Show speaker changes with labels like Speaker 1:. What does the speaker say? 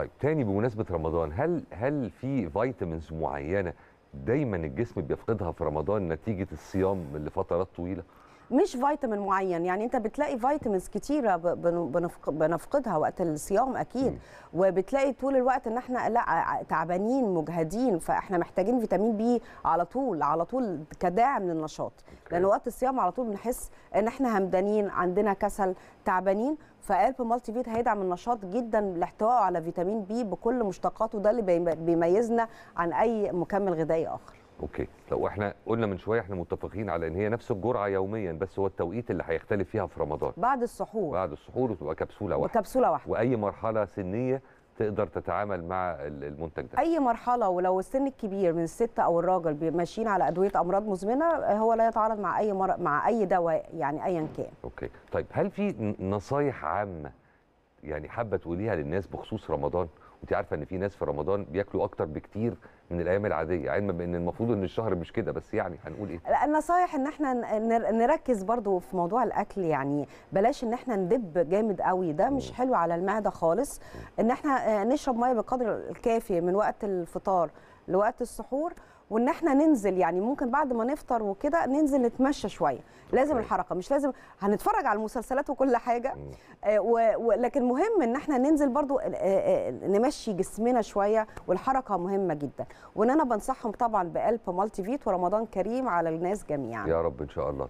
Speaker 1: طيب تاني بمناسبه رمضان هل هل في فيتامينز معينه دايما الجسم بيفقدها في رمضان نتيجه الصيام لفترات طويله؟
Speaker 2: مش فيتامين معين يعني انت بتلاقي فيتامينز كتيره بنفقدها وقت الصيام اكيد م. وبتلاقي طول الوقت ان احنا لا تعبانين مجهدين فاحنا محتاجين فيتامين بي على طول على طول كداعم للنشاط لان وقت الصيام على طول بنحس ان احنا همدانين عندنا كسل تعبانين فالب مالتي فيت هيدعم النشاط جدا لاحتوائه على فيتامين بي بكل مشتقاته ده اللي بيميزنا عن اي مكمل غذائي اخر
Speaker 1: اوكي لو احنا قلنا من شويه احنا متفقين على ان هي نفس الجرعه يوميا بس هو التوقيت اللي هيختلف فيها في رمضان بعد السحور بعد السحور وتبقى كبسوله واحده كبسوله واحده واي مرحله سنيه تقدر تتعامل مع المنتج ده
Speaker 2: اي مرحله ولو السن الكبير من الست او الراجل ماشيين على ادويه امراض مزمنه هو لا يتعارض مع اي مر... مع اي دواء يعني ايا كان
Speaker 1: اوكي طيب هل في نصايح عامه يعني حابه تقوليها للناس بخصوص رمضان وانت عارفه ان في ناس في رمضان بياكلوا اكتر بكتير من الايام العاديه علما بان المفروض ان الشهر مش كده بس يعني هنقول ايه
Speaker 2: النصايح ان احنا نركز برضو في موضوع الاكل يعني بلاش ان احنا ندب جامد قوي ده مش حلو على المعده خالص ان احنا آه، نشرب ميه بالقدر الكافي من وقت الفطار لوقت السحور وان احنا ننزل يعني ممكن بعد ما نفطر وكده ننزل نتمشى شويه لازم أوكي. الحركه مش لازم هنتفرج على المسلسلات وكل حاجه آه ولكن مهم ان احنا ننزل برضو آه آه نمشي جسمنا شويه والحركه مهمه جدا وان انا بنصحهم طبعا بقلب مالتي فيت ورمضان كريم على الناس جميعا
Speaker 1: يا رب ان شاء الله